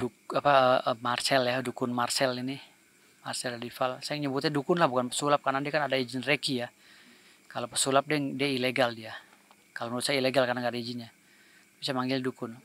duk, apa eh, Marcel ya dukun Marcel ini Marcel Rival saya nyebutnya dukun lah bukan pesulap karena dia kan ada izin reki ya kalau pesulap dia dia ilegal dia kalau menurut saya ilegal karena nggak ada izinnya bisa manggil dukun